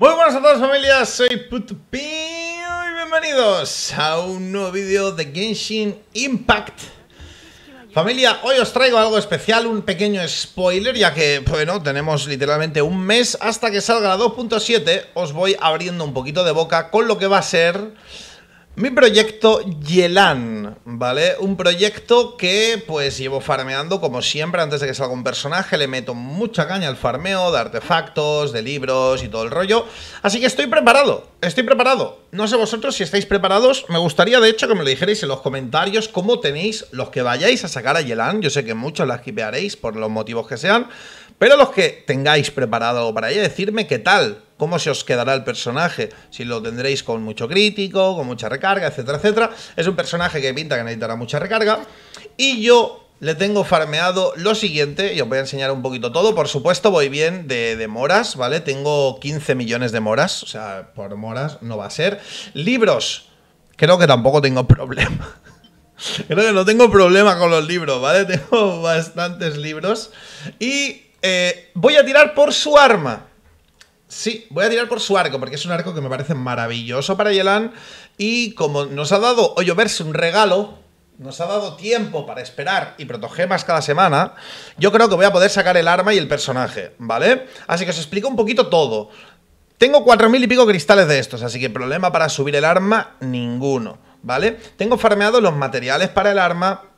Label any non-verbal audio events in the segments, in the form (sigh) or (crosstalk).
Muy buenas a todas familias, soy Putupin y bienvenidos a un nuevo vídeo de Genshin Impact Familia, hoy os traigo algo especial, un pequeño spoiler, ya que, bueno, tenemos literalmente un mes hasta que salga la 2.7 Os voy abriendo un poquito de boca con lo que va a ser mi proyecto Yelan ¿vale? Un proyecto que pues llevo farmeando como siempre antes de que salga un personaje, le meto mucha caña al farmeo de artefactos, de libros y todo el rollo. Así que estoy preparado, estoy preparado. No sé vosotros si estáis preparados, me gustaría de hecho que me lo dijerais en los comentarios cómo tenéis los que vayáis a sacar a Yelan. Yo sé que muchos la esquipearéis por los motivos que sean, pero los que tengáis preparado para ella, decirme qué tal, cómo se os quedará el personaje, si lo tendréis con mucho crítico, con mucha recarga, etcétera, etcétera. Es un personaje que pinta que necesitará mucha recarga. Y yo le tengo farmeado lo siguiente, y os voy a enseñar un poquito todo. Por supuesto, voy bien de, moras, ¿vale? Tengo 15 millones de moras, o sea, por moras no va a ser. Libros, creo que tampoco tengo (laughs) problema. creo que no tengo problema con los libros, ¿vale? (laughs) Tengo bastantes libros. Y eh, voy a tirar por su arma. Sí, voy a tirar por su arco, porque es un arco que me parece maravilloso para Yelan. Y como nos ha dado Verse un regalo, nos ha dado tiempo para esperar y más cada semana, yo creo que voy a poder sacar el arma y el personaje, ¿vale? Así que os explico un poquito todo. Tengo cuatro y pico cristales de estos, así que problema para subir el arma, ninguno, ¿vale? Tengo farmeado los materiales para el arma,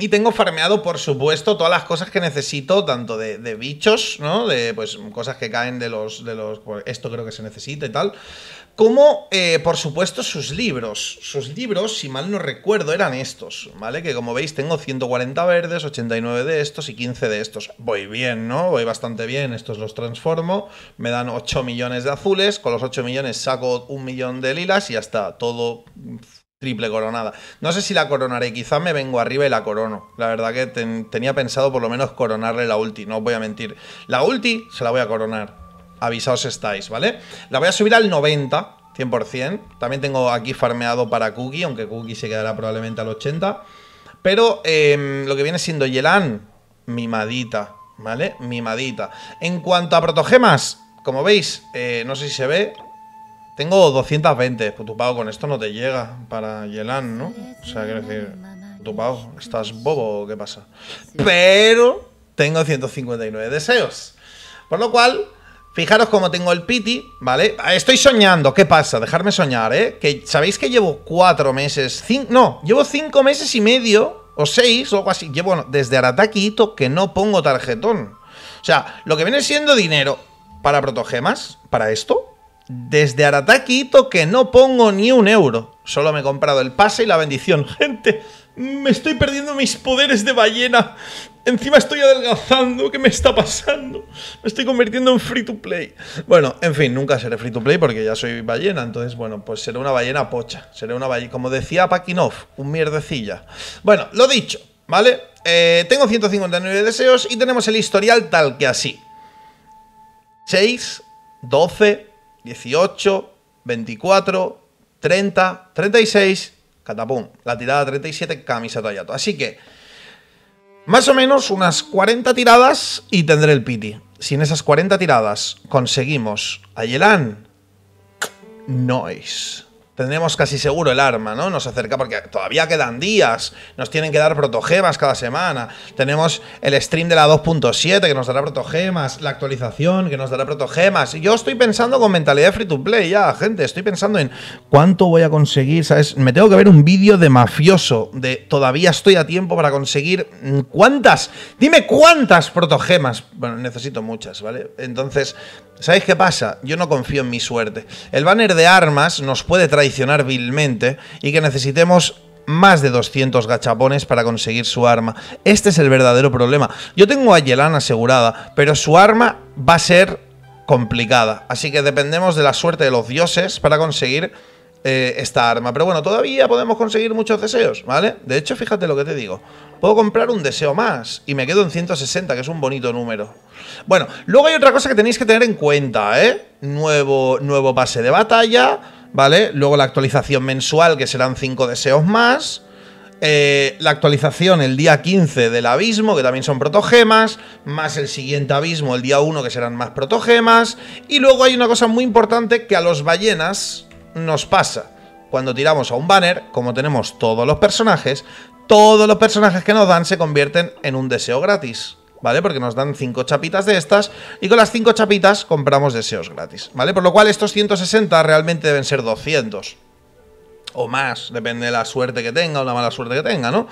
y tengo farmeado, por supuesto, todas las cosas que necesito, tanto de, bichos, ¿no? De pues cosas que caen de los. de los. Pues, esto creo que se necesita y tal. Como, eh, por supuesto, sus libros. Sus libros, si mal no recuerdo, eran estos, ¿vale? Que como veis, tengo 140 verdes, 89 de estos y 15 de estos. Voy bien, ¿no? Voy bastante bien. Estos los transformo. Me dan 8 millones de azules. Con los 8 millones saco un millón de lilas y ya está. Todo triple coronada. No sé si la coronaré, quizás me vengo arriba y la corono. La verdad que tenía pensado por lo menos coronarle la ulti, no os voy a mentir. La ulti se la voy a coronar. Avisaos estáis, ¿vale? La voy a subir al 90, 100%. También tengo aquí farmeado para Cookie, aunque Cookie se quedará probablemente al 80. Pero em, lo que viene siendo Yelan, mimadita, ¿vale? Mimadita. En cuanto a protogemas, como veis, eh, no sé si se ve, tengo 220, pues tu pago con esto no te llega para Yelan, ¿no? O sea, quiero decir, tu pago, ¿estás bobo o qué pasa? Pero tengo 159 deseos. Por lo cual, fijaros cómo tengo el piti, ¿vale? Estoy soñando, ¿qué pasa? Dejarme soñar, ¿eh? Que sabéis que llevo cuatro meses, no, llevo cinco meses y medio o seis o algo así. Llevo desde Arataki que no pongo tarjetón. O sea, lo que viene siendo dinero para protogemas, para esto, desde Arataquito que no pongo ni un euro. Solo me he comprado el pase y la bendición. (laughs) Gente, me estoy perdiendo mis poderes de ballena. Encima estoy adelgazando. ¿Qué me está pasando? Me estoy convirtiendo en free to play. Bueno, en fin, nunca seré free to play porque ya soy ballena. Entonces, bueno, pues seré una ballena pocha. Seré una ballena. Como decía Pakinov, un mierdecilla. Bueno, lo dicho, ¿vale? Eh, tengo 159 deseos y tenemos el historial tal que así: 6, 12, 18, 24, 30, 36, catapum. La tirada 37, camisa toallato. Así que, más o menos unas 40 tiradas y tendré el piti. Si en esas 40 tiradas conseguimos a Yelan, es tendremos casi seguro el arma, ¿no? Nos acerca porque todavía quedan días, nos tienen que dar protogemas cada semana. Tenemos el stream de la 2.7 que nos dará protogemas, la actualización que nos dará protogemas. Yo estoy pensando con mentalidad de free to play ya, gente, estoy pensando en cuánto voy a conseguir, ¿sabes? Me tengo que ver un vídeo de mafioso de todavía estoy a tiempo para conseguir cuántas, dime cuántas protogemas. Bueno, necesito muchas, ¿vale? Entonces, ¿sabéis qué pasa? Yo no confío en mi suerte. El banner de armas nos puede traer vilmente y que necesitemos más de 200 gachapones para conseguir su arma. Este es el verdadero problema. Yo tengo a Yelan asegurada, pero su arma va a ser complicada. Así que dependemos de la suerte de los dioses para conseguir eh, esta arma. Pero bueno, todavía podemos conseguir muchos deseos, ¿vale? De hecho, fíjate lo que te digo. Puedo comprar un deseo más y me quedo en 160, que es un bonito número. Bueno, luego hay otra cosa que tenéis que tener en cuenta, ¿eh? Nuevo, nuevo pase de batalla ¿vale? Luego la actualización mensual, que serán 5 deseos más. Eh, la actualización el día 15 del abismo, que también son protogemas, más el siguiente abismo el día 1, que serán más protogemas. Y luego hay una cosa muy importante que a los ballenas nos pasa. Cuando tiramos a un banner, como tenemos todos los personajes, todos los personajes que nos dan se convierten en un deseo gratis. ¿vale? Porque nos dan 5 chapitas de estas y con las 5 chapitas compramos deseos gratis, ¿vale? Por lo cual estos 160 realmente deben ser 200 o más, depende de la suerte que tenga o la mala suerte que tenga, ¿no?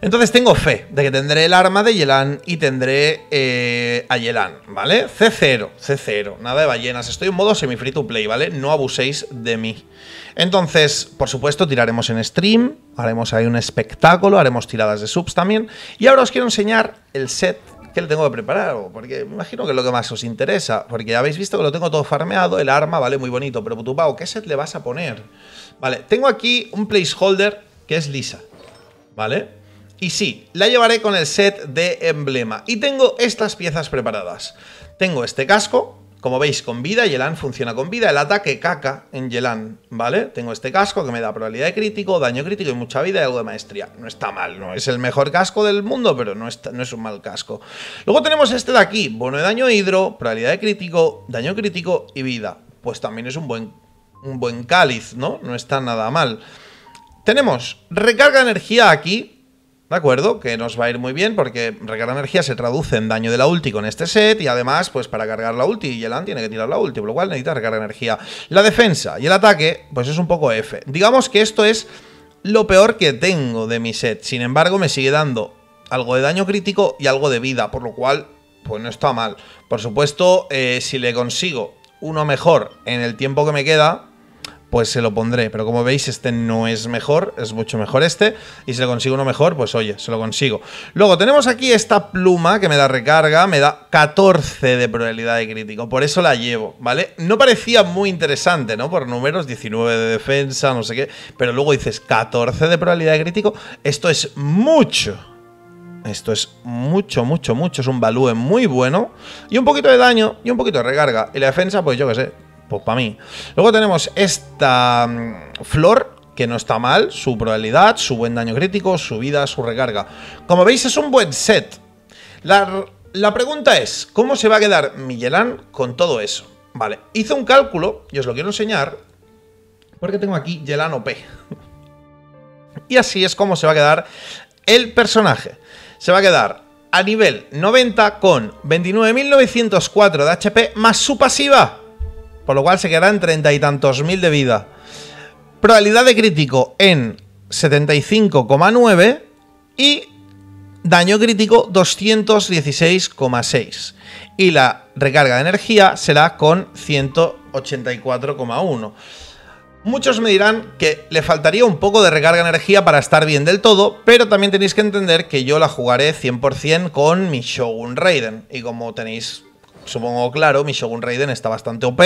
Entonces tengo fe de que tendré el arma de Yelan y tendré eh, a Yelan, ¿vale? C0, C0, nada de ballenas. Estoy en modo semi-free to play, ¿vale? No abuséis de mí. Entonces, por supuesto, tiraremos en stream, haremos ahí un espectáculo, haremos tiradas de subs también. Y ahora os quiero enseñar el set que le tengo que preparar, porque me imagino que es lo que más os interesa, porque ya habéis visto que lo tengo todo farmeado, el arma, vale, muy bonito, pero tú, ¿qué set le vas a poner? Vale, tengo aquí un placeholder que es Lisa, ¿vale? Y sí, la llevaré con el set de emblema. Y tengo estas piezas preparadas. Tengo este casco, como veis, con vida, Yelan funciona con vida, el ataque caca en Yelan, ¿vale? Tengo este casco que me da probabilidad de crítico, daño crítico y mucha vida y algo de maestría. No está mal, no es el mejor casco del mundo, pero no, no es un mal casco. Luego tenemos este de aquí, bono de daño hidro, probabilidad de crítico, daño crítico y vida. Pues también es un buen, un buen cáliz, ¿no? No está nada mal. Tenemos recarga de energía aquí, ¿De acuerdo? Que nos va a ir muy bien porque recarga energía se traduce en daño de la ulti con este set y además, pues para cargar la ulti, Yelan tiene que tirar la ulti, por lo cual necesita recarga energía. La defensa y el ataque, pues es un poco F. Digamos que esto es lo peor que tengo de mi set. Sin embargo, me sigue dando algo de daño crítico y algo de vida, por lo cual, pues no está mal. Por supuesto, eh, si le consigo uno mejor en el tiempo que me queda, pues se lo pondré. Pero como veis, este no es mejor, es mucho mejor este. Y si le consigo uno mejor, pues oye, se lo consigo. Luego tenemos aquí esta pluma que me da recarga, me da 14 de probabilidad de crítico. Por eso la llevo, ¿vale? No parecía muy interesante, ¿no? Por números, 19 de defensa, no sé qué. Pero luego dices 14 de probabilidad de crítico. Esto es mucho. Esto es mucho, mucho, mucho. Es un balúe muy bueno. Y un poquito de daño y un poquito de recarga. Y la defensa, pues yo qué sé, pues para mí. Luego tenemos esta mm, flor, que no está mal, su probabilidad, su buen daño crítico, su vida, su recarga. Como veis es un buen set. La, pregunta es, ¿cómo se va a quedar Miguelán con todo eso? Vale, hice un cálculo, y os lo quiero enseñar, porque tengo aquí Yelan OP. (laughs) y así es como se va a quedar el personaje. Se va a quedar a nivel 90 con 29.904 de HP más su pasiva. Por lo cual se quedará en treinta y tantos mil de vida. Probabilidad de crítico en 75,9 y daño crítico 216,6. Y la recarga de energía será con 184,1. Muchos me dirán que le faltaría un poco de recarga de energía para estar bien del todo, pero también tenéis que entender que yo la jugaré 100% con mi Shogun Raiden. Y como tenéis supongo claro, mi Shogun Raiden está bastante OP,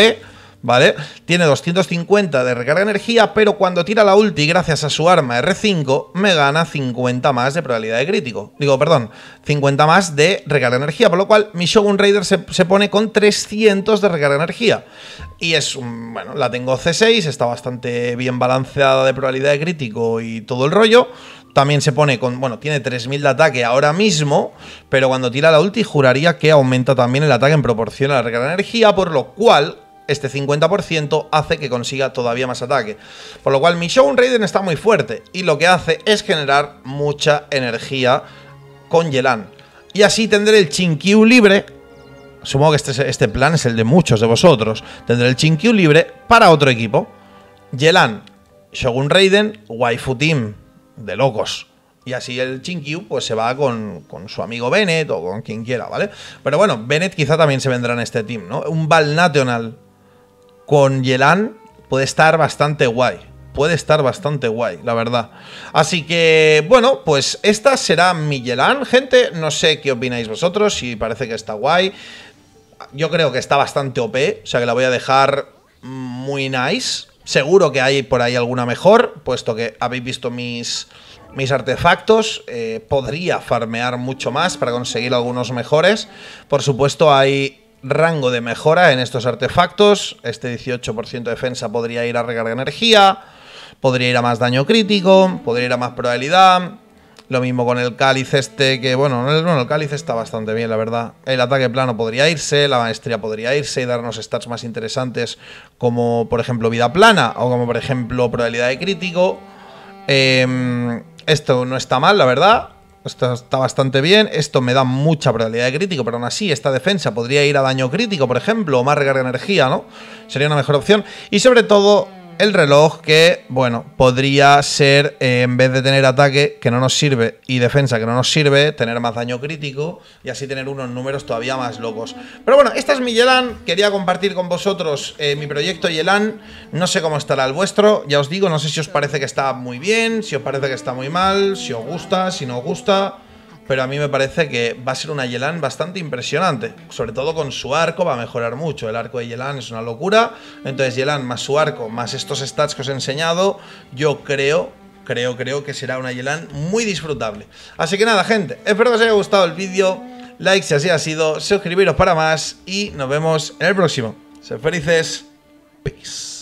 ¿vale? Tiene 250 de recarga de energía, pero cuando tira la ulti gracias a su arma R5, me gana 50 más de probabilidad de crítico. Digo, perdón, 50 más de recarga de energía, por lo cual mi Shogun Raider se, pone con 300 de recarga de energía. Y es, un, bueno, la tengo C6, está bastante bien balanceada de probabilidad de crítico y todo el rollo también se pone con, bueno, tiene 3000 de ataque ahora mismo, pero cuando tira la ulti juraría que aumenta también el ataque en proporción a la energía, por lo cual este 50% hace que consiga todavía más ataque. Por lo cual mi Shogun Raiden está muy fuerte y lo que hace es generar mucha energía con Yelan. Y así tendré el Chinkyu libre supongo que este, este, plan es el de muchos de vosotros, tendré el Chinkyu libre para otro equipo. Yelan, Shogun Raiden, Waifu Team de locos. Y así el Chinkyu pues se va con, su amigo Bennett o con quien quiera, ¿vale? Pero bueno, Bennett quizá también se vendrá en este team, ¿no? Un Val National con Yelan puede estar bastante guay. Puede estar bastante guay, la verdad. Así que, bueno, pues esta será mi Yelan, gente. No sé qué opináis vosotros, si parece que está guay. Yo creo que está bastante OP, o sea que la voy a dejar muy nice Seguro que hay por ahí alguna mejor, puesto que habéis visto mis, mis artefactos. Eh, podría farmear mucho más para conseguir algunos mejores. Por supuesto, hay rango de mejora en estos artefactos. Este 18% de defensa podría ir a recarga energía, podría ir a más daño crítico, podría ir a más probabilidad lo mismo con el cáliz este, que bueno, el, bueno, cáliz está bastante bien, la verdad. El ataque plano podría irse, la maestría podría irse y darnos stats más interesantes, como por ejemplo vida plana o como por ejemplo probabilidad de crítico. Em, esto no está mal, la verdad. Esto está bastante bien. Esto me da mucha probabilidad de crítico, pero aún así, esta defensa podría ir a daño crítico, por ejemplo, o más recarga de energía, ¿no? Sería una mejor opción. Y sobre todo, el reloj que, bueno, podría ser, eh, en vez de tener ataque que no nos sirve y defensa que no nos sirve, tener más daño crítico y así tener unos números todavía más locos. Pero bueno, esta es mi Yelan, quería compartir con vosotros eh, mi proyecto Yelan, no sé cómo estará el vuestro, ya os digo, no sé si os parece que está muy bien, si os parece que está muy mal, si os gusta, si no os gusta pero a mí me parece que va a ser una Yelan bastante impresionante. Sobre todo con su arco va a mejorar mucho. El arco de Yelan es una locura. Entonces Yelan más su arco, más estos stats que os he enseñado, yo creo creo, creo que será una Yelan muy disfrutable. Así que nada, gente, espero que os haya gustado el vídeo. Like si así ha sido, suscribiros para más y nos vemos en el próximo. Sed felices. Peace.